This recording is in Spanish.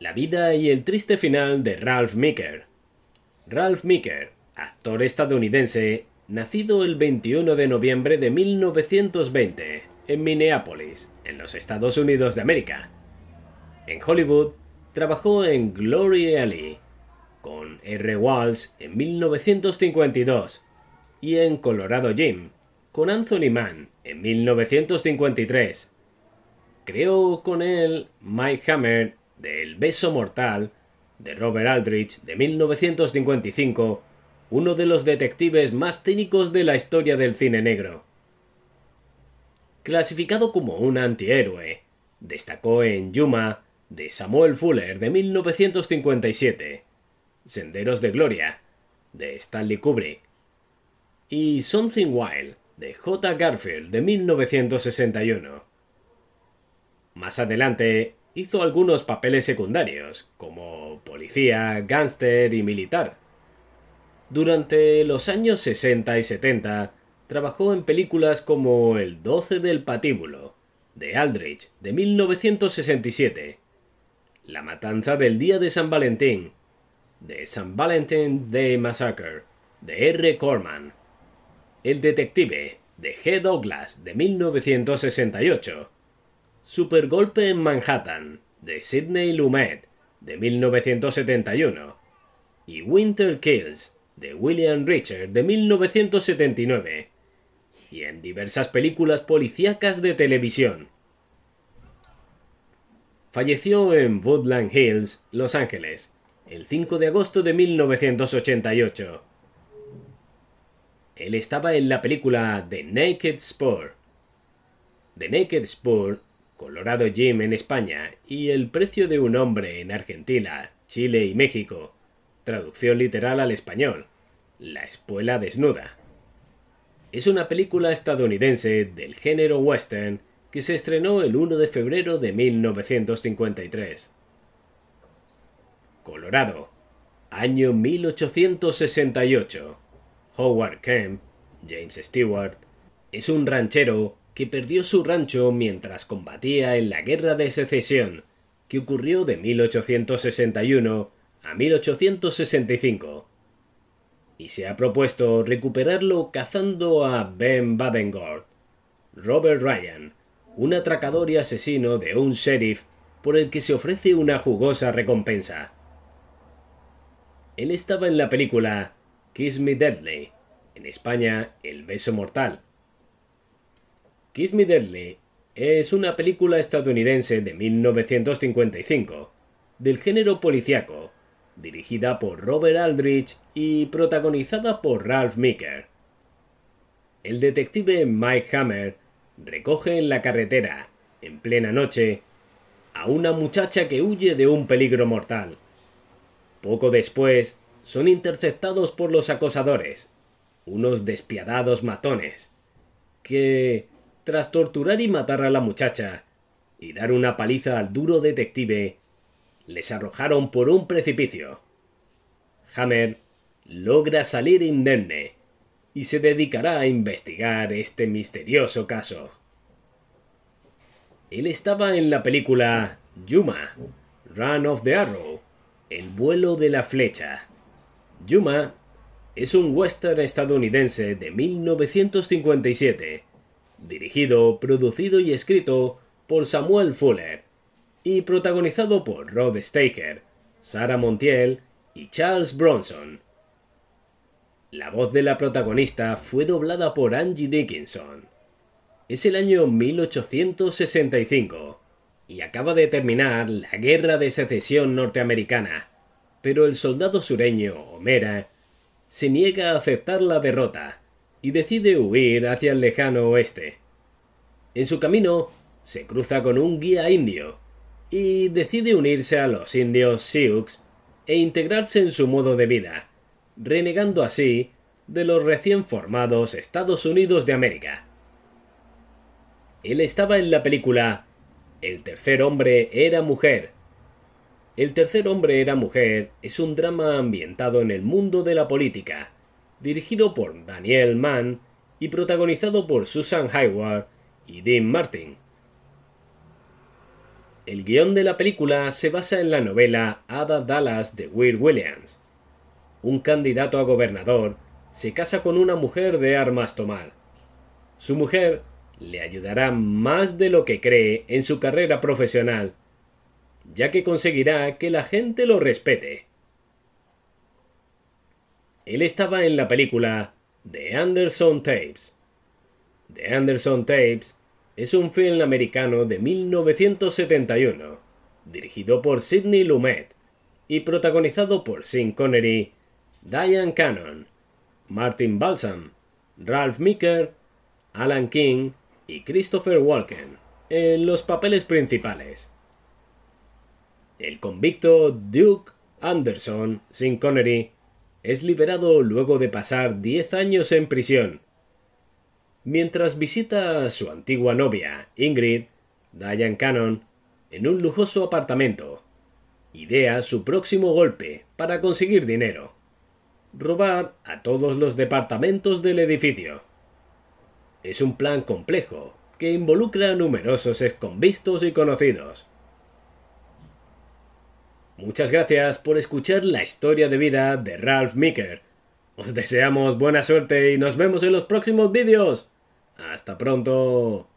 La vida y el triste final de Ralph Meeker. Ralph Meeker, actor estadounidense, nacido el 21 de noviembre de 1920 en Minneapolis, en los Estados Unidos de América. En Hollywood, trabajó en Glory Alley con R. Walsh en 1952 y en Colorado Jim con Anthony Mann en 1953. Creó con él Mike Hammer ...del beso mortal de Robert Aldrich de 1955, uno de los detectives más cínicos de la historia del cine negro. Clasificado como un antihéroe, destacó en Yuma de Samuel Fuller de 1957, Senderos de Gloria de Stanley Kubrick y Something Wild de J. Garfield de 1961. Más adelante hizo algunos papeles secundarios, como policía, gángster y militar. Durante los años 60 y 70, trabajó en películas como El doce del Patíbulo, de Aldrich, de 1967, La Matanza del Día de San Valentín, de San Valentín Day Massacre, de R. Corman, El Detective, de G. Douglas, de 1968, ...Super Golpe en Manhattan, de Sidney Lumet, de 1971, y Winter Kills, de William Richard, de 1979, y en diversas películas policíacas de televisión. Falleció en Woodland Hills, Los Ángeles, el 5 de agosto de 1988. Él estaba en la película The Naked Spore... The Naked Spore... Colorado Jim en España y El precio de un hombre en Argentina, Chile y México. Traducción literal al español. La espuela desnuda. Es una película estadounidense del género western que se estrenó el 1 de febrero de 1953. Colorado, año 1868. Howard Kemp, James Stewart, es un ranchero que perdió su rancho mientras combatía en la Guerra de Secesión, que ocurrió de 1861 a 1865. Y se ha propuesto recuperarlo cazando a Ben Bavengord, Robert Ryan, un atracador y asesino de un sheriff por el que se ofrece una jugosa recompensa. Él estaba en la película Kiss Me Deadly, en España El beso mortal, Kiss Me Deadly es una película estadounidense de 1955, del género policiaco, dirigida por Robert Aldrich y protagonizada por Ralph Meeker. El detective Mike Hammer recoge en la carretera, en plena noche, a una muchacha que huye de un peligro mortal. Poco después, son interceptados por los acosadores, unos despiadados matones, que tras torturar y matar a la muchacha y dar una paliza al duro detective, les arrojaron por un precipicio. Hammer logra salir indemne y se dedicará a investigar este misterioso caso. Él estaba en la película Yuma, Run of the Arrow, El vuelo de la flecha. Yuma es un western estadounidense de 1957 dirigido, producido y escrito por Samuel Fuller y protagonizado por Rob Staker, Sara Montiel y Charles Bronson. La voz de la protagonista fue doblada por Angie Dickinson. Es el año 1865 y acaba de terminar la Guerra de Secesión norteamericana, pero el soldado sureño, Homera, se niega a aceptar la derrota y decide huir hacia el lejano oeste. En su camino, se cruza con un guía indio, y decide unirse a los indios Sioux e integrarse en su modo de vida, renegando así de los recién formados Estados Unidos de América. Él estaba en la película El tercer hombre era mujer. El tercer hombre era mujer es un drama ambientado en el mundo de la política, dirigido por Daniel Mann y protagonizado por Susan Hayward y Dean Martin. El guión de la película se basa en la novela Ada Dallas de Will Williams. Un candidato a gobernador se casa con una mujer de armas tomar. Su mujer le ayudará más de lo que cree en su carrera profesional, ya que conseguirá que la gente lo respete él estaba en la película The Anderson Tapes. The Anderson Tapes es un film americano de 1971, dirigido por Sidney Lumet y protagonizado por Sean Connery, Diane Cannon, Martin Balsam, Ralph Meeker, Alan King y Christopher Walken en los papeles principales. El convicto Duke Anderson, Sean Connery, es liberado luego de pasar 10 años en prisión. Mientras visita a su antigua novia, Ingrid, Diane Cannon, en un lujoso apartamento, idea su próximo golpe para conseguir dinero. Robar a todos los departamentos del edificio. Es un plan complejo que involucra a numerosos esconvistos y conocidos. Muchas gracias por escuchar la historia de vida de Ralph Micker. Os deseamos buena suerte y nos vemos en los próximos vídeos. Hasta pronto.